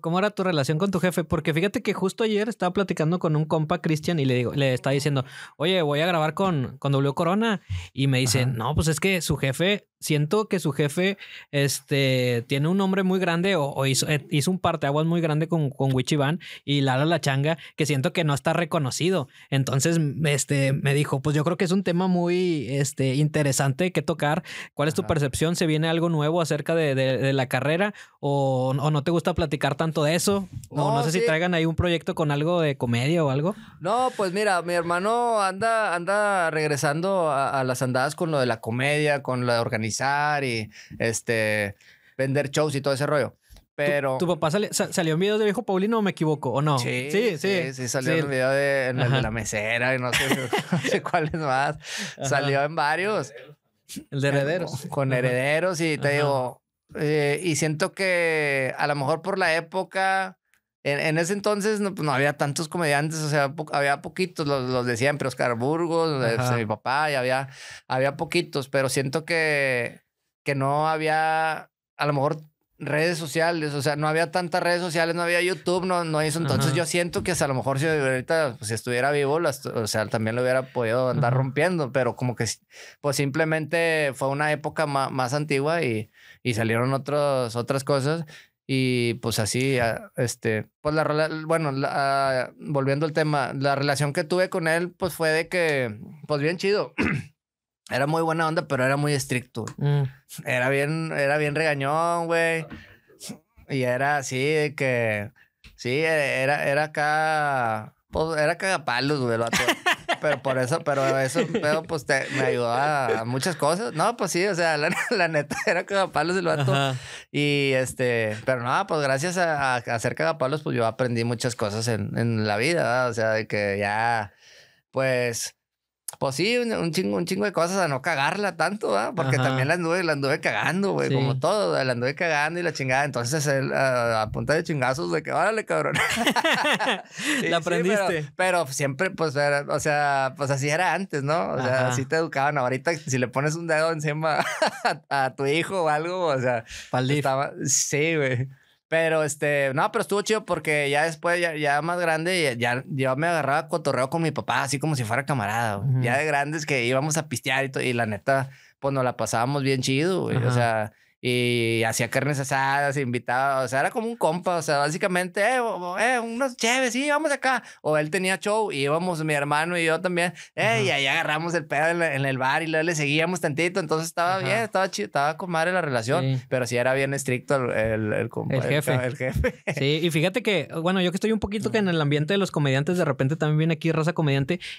¿Cómo era tu relación con tu jefe? Porque fíjate que justo ayer estaba platicando con un compa Cristian y le digo, le estaba diciendo, oye, voy a grabar con, con W Corona. Y me dice, no, pues es que su jefe siento que su jefe este, tiene un nombre muy grande o, hizo, eh, hizo, un parteaguas muy grande con, con Wichiban y Lala la Changa, que siento que no está reconocido. Entonces, este, me dijo, pues yo creo que es un tema muy este, interesante que tocar. ¿Cuál es tu percepción? ¿Se viene algo nuevo acerca de, la carrera? ¿O, no te gusta platicar tanto de eso? ¿O no, sé si traigan ahí un proyecto con algo de comedia o algo? No, pues mira, mi hermano anda, anda regresando a las andadas con lo de la comedia, con la organización y este, vender shows y todo ese rollo. Pero... ¿Tu, papá salió en videos de viejo Paulino o me equivoco? ¿O no? Sí, sí, sí. Sí, salió en video de, la mesera y no sé, cuáles más. Salió en varios. El de herederos. Con, herederos y te digo, eh, y siento que a lo mejor por la época en, ese entonces pues, no, había tantos comediantes, o sea, había poquitos, los, los de siempre, Oscar Burgos, mi papá, y había, había poquitos, pero siento que, que no había, a lo mejor redes sociales, o sea, no había tantas redes sociales, no había YouTube, no, no hizo. Entonces yo siento que a lo mejor si ahorita, pues, si estuviera vivo, o sea, también lo hubiera podido andar rompiendo, pero como que, pues simplemente fue una época más, más antigua y, y salieron otros, otras cosas y pues así, ah, este, pues la, bueno, ah, volviendo al tema, la relación que tuve con él, pues fue de que, pues bien chido. era muy buena onda, pero era muy estricto. Mm. Era bien, era bien regañón, güey. Y era así de que, sí, e, era, era acá pues, era cagapalos, güey, lo Pero por eso, pero eso, pero, pues me ayudó a, muchas cosas. No, pues sí, o sea, la, neta era cagapalos el vato. Y este, pero no, pues gracias a, a, hacer cagapalos, pues yo aprendí muchas cosas en, en la vida, ¿verdad? O sea, de que ya, pues pues sí, un, chingo, un chingo de cosas a no cagarla tanto, ¿verdad? porque también la anduve, la anduve cagando, güey, como todo, la anduve cagando y la chingada. Entonces, él, a, punta de chingazos, de que, órale, cabrón. la aprendiste. pero, siempre, pues, o sea, pues así era antes, ¿no? O sea, así te educaban. Ahorita, si le pones un dedo encima a, tu hijo o algo, o sea, estaba, sí, güey. Pero este, no, pero estuvo chido porque ya después, ya, más grande, ya, yo me agarraba cotorreo con mi papá, así como si fuera camarada. Ya de grandes que íbamos a pistear y, la neta, pues nos la pasábamos bien chido, O sea, y hacía carnes asadas, invitaba, o sea, era como un compa, o sea, básicamente, eh, eh unos chéves, sí, vamos acá. O él tenía show y íbamos mi hermano y yo también, eh, y ahí agarramos el pedo en, el bar y le seguíamos tantito, entonces estaba bien, estaba chido, estaba con madre la relación, pero sí era bien estricto el, el, compa, el jefe. El, jefe. Sí, y fíjate que, bueno, yo que estoy un poquito que en el ambiente de los comediantes, de repente también viene aquí raza comediante